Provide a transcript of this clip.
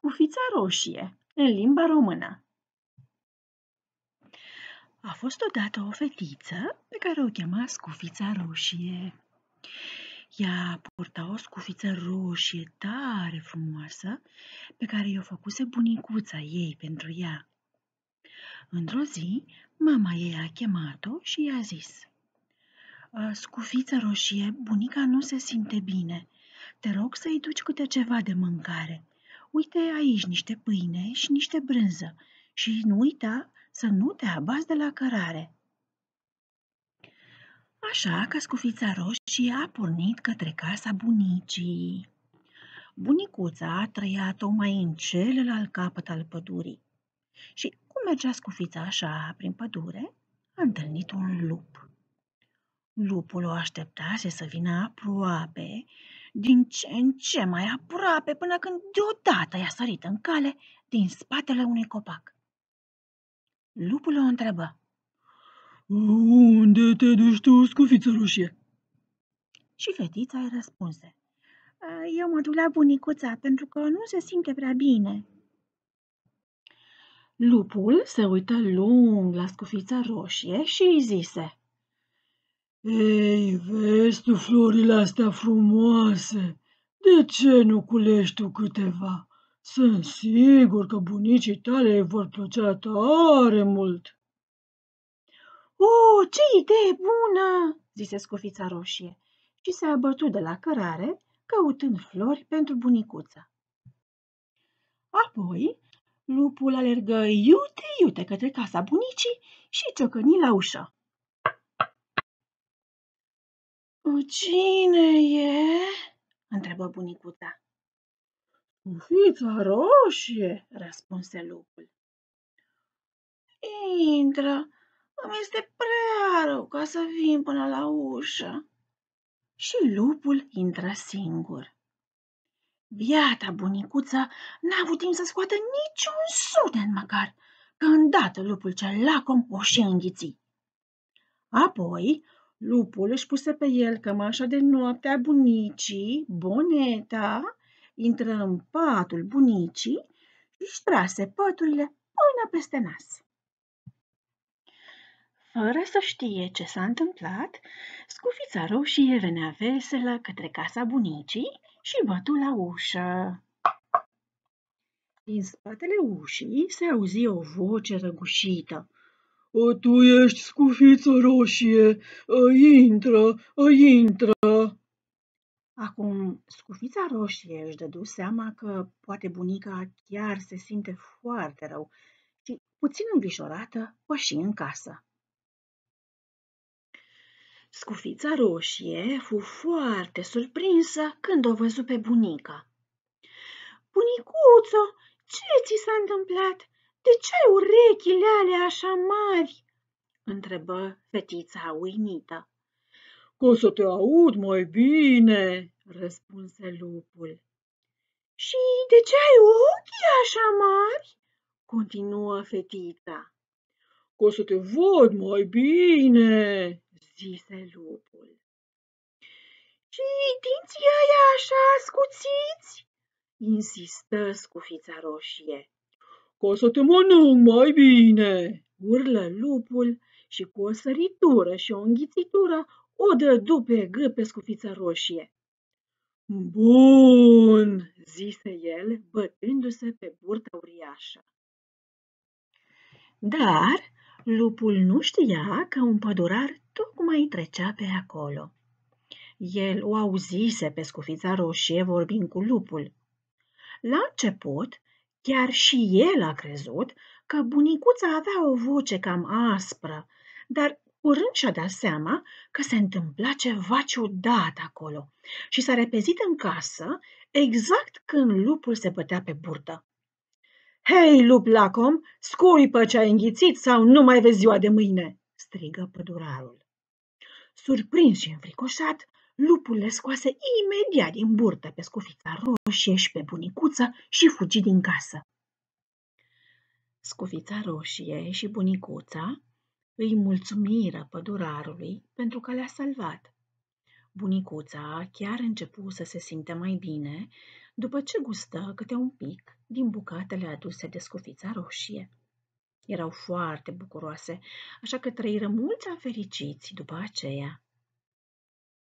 Scufița roșie în limba română A fost odată o fetiță pe care o chema Scufița roșie. Ea purta o scufiță roșie tare frumoasă pe care i-o făcuse bunicuța ei pentru ea. Într-o zi, mama ei a chemat-o și i-a zis Scufiță roșie, bunica nu se simte bine. Te rog să-i duci câte ceva de mâncare uite aici niște pâine și niște brânză și nu uita să nu te abazi de la cărare. Așa că scufița roșie a pornit către casa bunicii. Bunicuța trăia tocmai în celălalt capăt al pădurii. Și cum mergea scufița așa prin pădure, a întâlnit un lup. Lupul o așteptase să vină aproape din ce în ce mai aproape, până când deodată i-a sărit în cale din spatele unui copac. Lupul o întrebă. Unde te duci tu, scufiță roșie? Și fetița îi răspunse. Eu mă duc la bunicuța, pentru că nu se simte prea bine. Lupul se uită lung la scufița roșie și îi zise. Ei, vezi tu florile astea frumoase, de ce nu culești tu câteva? Sunt sigur că bunicii tale îi vor plăcea tare mult. O, oh, ce idee bună, zise scufița roșie și se abătu de la cărare, căutând flori pentru bunicuță. Apoi, lupul alergă iute-iute către casa bunicii și ciocăni la ușă. cine e?" întrebă bunicuța. Cufița roșie, răspunse lupul. Intră, îmi este prea rău ca să vin până la ușă. Și lupul intră singur. Biata bunicuță n-a avut timp să scoată niciun sunet măcar, că îndată lupul cel lacom o și înghiți. Apoi Lupul își puse pe el cămașa de noapte a bunicii, boneta, intră în patul bunicii și își trase păturile până peste nas. Fără să știe ce s-a întâmplat, scufița roșie venea veselă către casa bunicii și bătu la ușă. Din spatele ușii se auzi o voce răgușită. Ă, tu ești scufiță roșie, ă, intră, ă, intră. Acum, scufița roșie își dădu seama că poate bunica chiar se simte foarte rău și, puțin îngrijorată, păși în casă. Scufița roșie fu foarte surprinsă când o văzu pe bunica. Bunicuțo, ce ți s-a întâmplat? De ce ai urechile alea așa mari?" întrebă fetița uimită. Ca să te aud mai bine, răspunse lupul. Și de ce ai ochii așa mari? continuă fetița. Ca să te văd mai bine, zise lupul. Și dinții aia așa scuțiți? insistă scufița roșie. Ca să te mănânc mai bine!" urlă lupul și cu o săritură și o înghițitură o dădu pe gât pe scufiță roșie. Bun, zise el, bătându-se pe burta uriașă. Dar lupul nu știa că un pădurar tocmai trecea pe acolo. El o auzise pe scufița roșie vorbind cu lupul. La început Chiar și el a crezut că bunicuța avea o voce cam aspră, dar curând și-a dat seama că se întâmpla ceva ciudat acolo și s-a repezit în casă exact când lupul se bătea pe burtă. Hei, lup lacom, scuipă ce ai înghițit sau nu mai vezi ziua de mâine!" strigă pădurarul. Surprins și înfricoșat, Lupul le scoase imediat din burtă pe scufița roșie și pe bunicuță și fugi din casă. Scufița roșie și bunicuța îi mulțumiră pădurarului pentru că le-a salvat. Bunicuța chiar începu să se simte mai bine după ce gustă câte un pic din bucatele aduse de scufița roșie. Erau foarte bucuroase, așa că trăiră mulți fericiți după aceea.